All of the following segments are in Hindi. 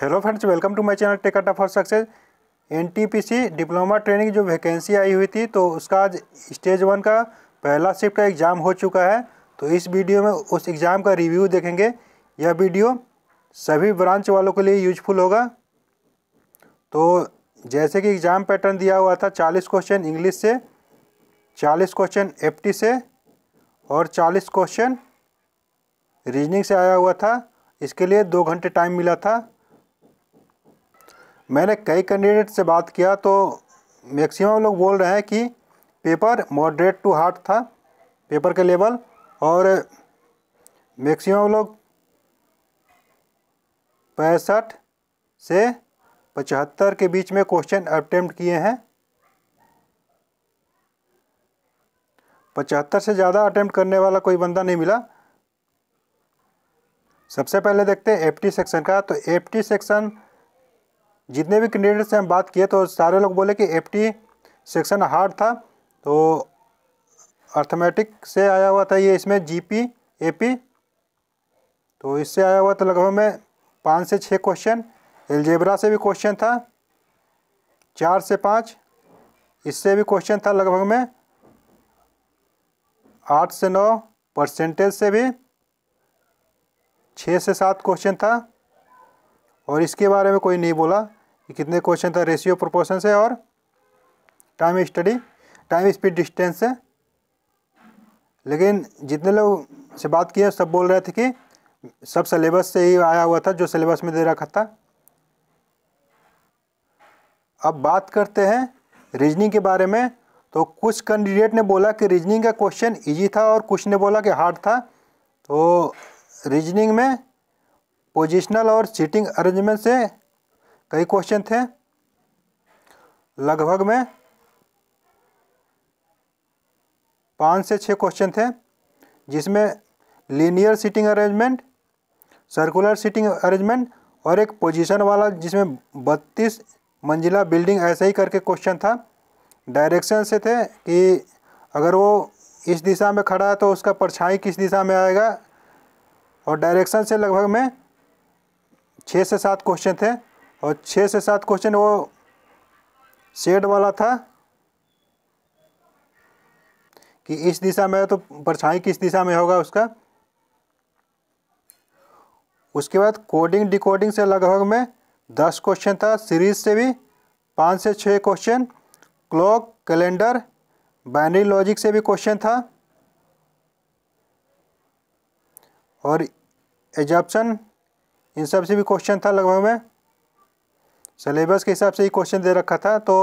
hello friends welcome to my channel टेक अटा for success NTPC diploma training जो वैकेंसी आई हुई थी तो उसका आज स्टेज वन का पहला शिफ्ट का एग्ज़ाम हो चुका है तो इस वीडियो में उस एग्ज़ाम का रिव्यू देखेंगे यह वीडियो सभी ब्रांच वालों के लिए यूजफुल होगा तो जैसे कि एग्ज़ाम पैटर्न दिया हुआ था चालीस क्वेश्चन इंग्लिश से चालीस क्वेश्चन एफ से और चालीस क्वेश्चन रीजनिंग से आया हुआ था इसके लिए दो घंटे टाइम मिला था मैंने कई कैंडिडेट से बात किया तो मैक्सिमम लोग बोल रहे हैं कि पेपर मॉडरेट टू हार्ड था पेपर के लेवल और मैक्सिमम लोग पैंसठ से पचहत्तर के बीच में क्वेश्चन अटैम्प्ट किए हैं पचहत्तर से ज़्यादा अटैम्प्ट करने वाला कोई बंदा नहीं मिला सबसे पहले देखते हैं एफ सेक्शन का तो एफ सेक्शन जितने भी कैंडिडेट से हम बात किए तो सारे लोग बोले कि एफ सेक्शन हार्ड था तो अर्थमेटिक से आया हुआ था ये इसमें जीपी एपी तो इससे आया हुआ था लगभग में पाँच से छः क्वेश्चन एलजेबरा से भी क्वेश्चन था चार से पाँच इससे भी क्वेश्चन था लगभग में आठ से नौ परसेंटेज से भी छः से सात क्वेश्चन था और इसके बारे में कोई नहीं बोला कितने क्वेश्चन था रेशियो प्रोपोर्शन से और time study time speed distance से लेकिन जितने लोग से बात किए सब बोल रहे थे कि सब सिलेबस से ही आया हुआ था जो सिलेबस में दे रखा था अब बात करते हैं रीजनिंग के बारे में तो कुछ कैंडिडेट ने बोला कि रीजनिंग का क्वेश्चन इजी था और कुछ ने बोला कि हार्ड था तो रीजनिंग में पोजिशनल और सीटिंग अरेंजमेंट से कई क्वेश्चन थे लगभग में पाँच से छः क्वेश्चन थे जिसमें linear seating arrangement circular seating arrangement और एक पोजीशन वाला जिसमें बत्तीस मंजिला बिल्डिंग ऐसे ही करके क्वेश्चन था डायरेक्शन से थे कि अगर वो इस दिशा में खड़ा है तो उसका परछाई किस दिशा में आएगा और डायरेक्शन से लगभग में छः से सात क्वेश्चन थे और छः से सात क्वेश्चन वो शेड वाला था कि इस दिशा में तो परछाई किस दिशा में होगा उसका उसके बाद कोडिंग डिकोडिंग से लगभग में दस क्वेश्चन था सीरीज से भी पाँच से छः question clock calendar binary logic से भी क्वेश्चन था और एजप्शन इन सब से भी क्वेश्चन था लगभग में सिलेबस के हिसाब से ही क्वेश्चन दे रखा था तो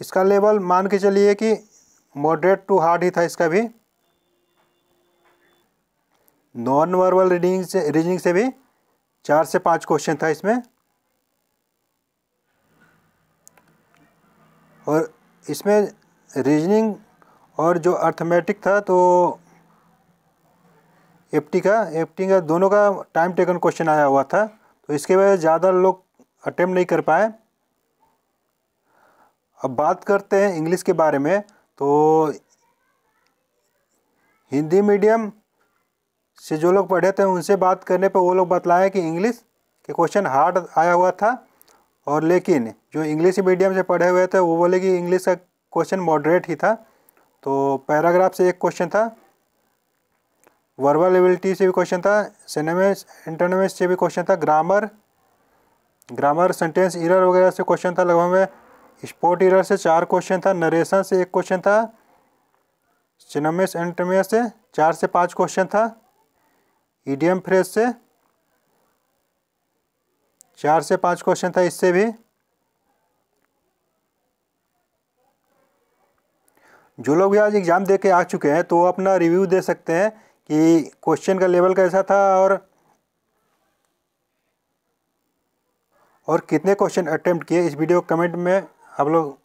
इसका लेवल मान के चलिए कि मॉडरेट टू हार्ड ही था इसका भी नॉन वर्बल रीडिंग से रीजनिंग से भी चार से पाँच क्वेश्चन था इसमें और इसमें रीजनिंग और जो अर्थमेटिक था तो एफ का एफ्टी का दोनों का टाइम टेकन क्वेश्चन आया हुआ था तो इसके वजह ज़्यादा लोग अटेम्प्ट नहीं कर पाए अब बात करते हैं इंग्लिश के बारे में तो हिंदी मीडियम से जो लोग पढ़े थे उनसे बात करने पर वो लोग बतलाए कि इंग्लिश के क्वेश्चन हार्ड आया हुआ था और लेकिन जो इंग्लिश मीडियम से पढ़े हुए थे वो बोले कि इंग्लिश का क्वेश्चन मॉडरेट ही था तो पैराग्राफ से एक क्वेश्चन था वर्बल एबिलिटी से भी क्वेश्चन था सिनेमेस इंटरनेमेस से भी क्वेश्चन था ग्रामर ग्रामर सेंटेंस इरर वगैरह से क्वेश्चन था लगभग में स्पोर्ट इरर से चार क्वेश्चन था नरेशन से एक क्वेश्चन था सिनमिस एंटमिया से चार से पाँच क्वेश्चन था ईडीएम फ्रेज से चार से पाँच क्वेश्चन था इससे भी जो लोग भी आज एग्ज़ाम दे के आ चुके हैं तो अपना रिव्यू दे सकते हैं कि क्वेश्चन का लेवल कैसा था और और कितने क्वेश्चन अटैम्प्ट किए इस वीडियो कमेंट में आप लोग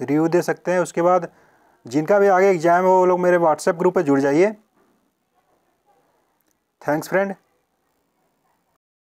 रिव्यू दे सकते हैं उसके बाद जिनका भी आगे एग्जाम है वो लोग मेरे व्हाट्सएप ग्रुप पर जुड़ जाइए थैंक्स फ्रेंड